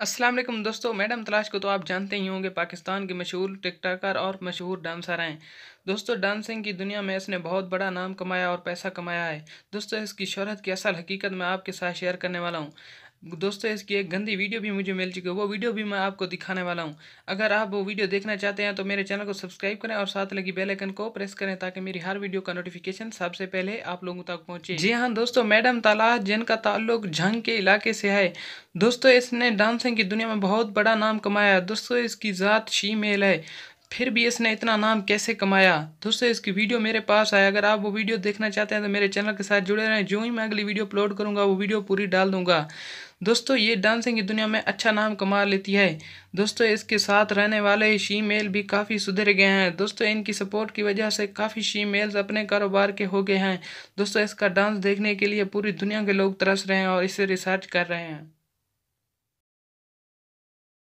असलम दोस्तों मैडम तलाश को तो आप जानते ही होंगे पाकिस्तान के मशहूर टिकटाकर और मशहूर डांसर हैं दोस्तों डांसिंग की दुनिया में इसने बहुत बड़ा नाम कमाया और पैसा कमाया है दोस्तों इसकी शहरत की असल हकीकत मैं आपके साथ शेयर करने वाला हूँ दोस्तों इसकी एक गंदी वीडियो भी मुझे मिल चुकी है वो वीडियो भी मैं आपको दिखाने वाला हूँ अगर आप वो वीडियो देखना चाहते हैं तो मेरे चैनल को सब्सक्राइब करें और साथ लगी बेल आइकन को प्रेस करें ताकि मेरी हर वीडियो का नोटिफिकेशन सबसे पहले आप लोगों तक पहुँचे जी हाँ दोस्तों मैडम ताला जिनका ताल्लुक झंग के इलाके से है दोस्तों इसने डांसिंग की दुनिया में बहुत बड़ा नाम कमाया दोस्तों इसकी ज़ात शी मेल है फिर भी इसने इतना नाम कैसे कमाया दोस्तों इसकी वीडियो मेरे पास आए अगर आप वो वीडियो देखना चाहते हैं तो मेरे चैनल के साथ जुड़े रहें जो ही मैं अगली वीडियो अपलोड करूँगा वो वीडियो पूरी डाल दूंगा दोस्तों ये डांसिंग की दुनिया में अच्छा नाम कमा लेती है दोस्तों इसके साथ रहने वाले शी मेल भी काफ़ी सुधर गए हैं दोस्तों इनकी सपोर्ट की वजह से काफ़ी शी मेल्स अपने कारोबार के हो गए हैं दोस्तों इसका डांस देखने के लिए पूरी दुनिया के लोग तरस रहे हैं और इसे रिसर्च कर रहे हैं